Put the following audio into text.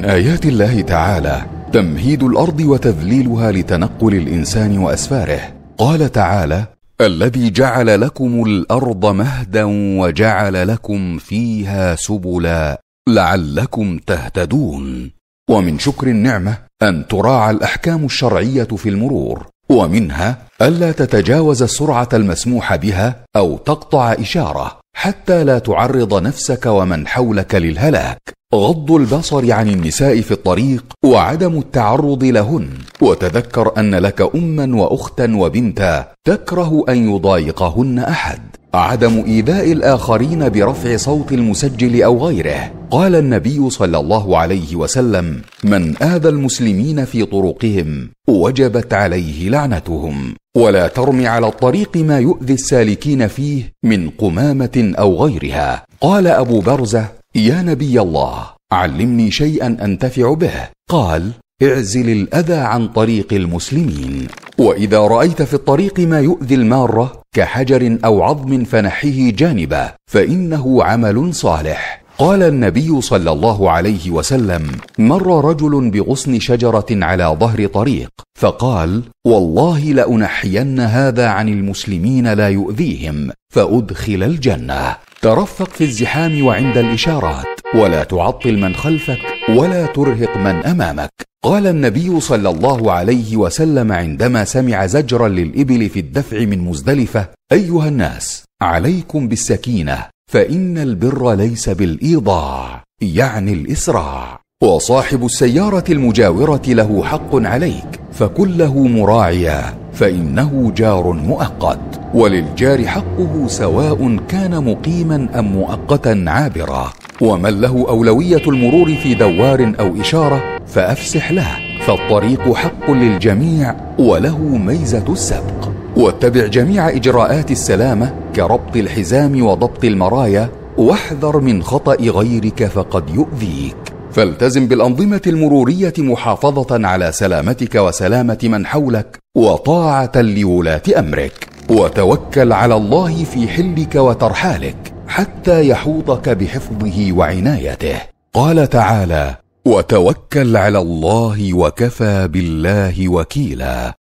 من ايات الله تعالى تمهيد الارض وتذليلها لتنقل الانسان واسفاره قال تعالى الذي جعل لكم الارض مهدا وجعل لكم فيها سبلا لعلكم تهتدون ومن شكر النعمه ان تراعى الاحكام الشرعيه في المرور ومنها الا تتجاوز السرعه المسموح بها او تقطع اشاره حتى لا تعرض نفسك ومن حولك للهلاك غض البصر عن النساء في الطريق وعدم التعرض لهن وتذكر ان لك اما واختا وبنتا تكره ان يضايقهن احد عدم ايذاء الاخرين برفع صوت المسجل او غيره قال النبي صلى الله عليه وسلم من اذى المسلمين في طرقهم وجبت عليه لعنتهم ولا ترم على الطريق ما يؤذي السالكين فيه من قمامه او غيرها قال ابو برزه يا نبي الله علمني شيئا انتفع به قال اعزل الاذى عن طريق المسلمين واذا رايت في الطريق ما يؤذي الماره كحجر او عظم فنحه جانبه فانه عمل صالح قال النبي صلى الله عليه وسلم مر رجل بغصن شجره على ظهر طريق فقال والله لانحين هذا عن المسلمين لا يؤذيهم فادخل الجنه ترفق في الزحام وعند الإشارات ولا تعطل من خلفك ولا ترهق من أمامك قال النبي صلى الله عليه وسلم عندما سمع زجرا للإبل في الدفع من مزدلفة أيها الناس عليكم بالسكينة فإن البر ليس بالإيضاع يعني الإسراع وصاحب السيارة المجاورة له حق عليك فكله مراعيا فانه جار مؤقت وللجار حقه سواء كان مقيما ام مؤقتا عابرا ومن له اولويه المرور في دوار او اشاره فافسح له فالطريق حق للجميع وله ميزه السبق واتبع جميع اجراءات السلامه كربط الحزام وضبط المرايا واحذر من خطا غيرك فقد يؤذيك فالتزم بالانظمه المروريه محافظه على سلامتك وسلامه من حولك وطاعه لولاه امرك وتوكل على الله في حلك وترحالك حتى يحوطك بحفظه وعنايته قال تعالى وتوكل على الله وكفى بالله وكيلا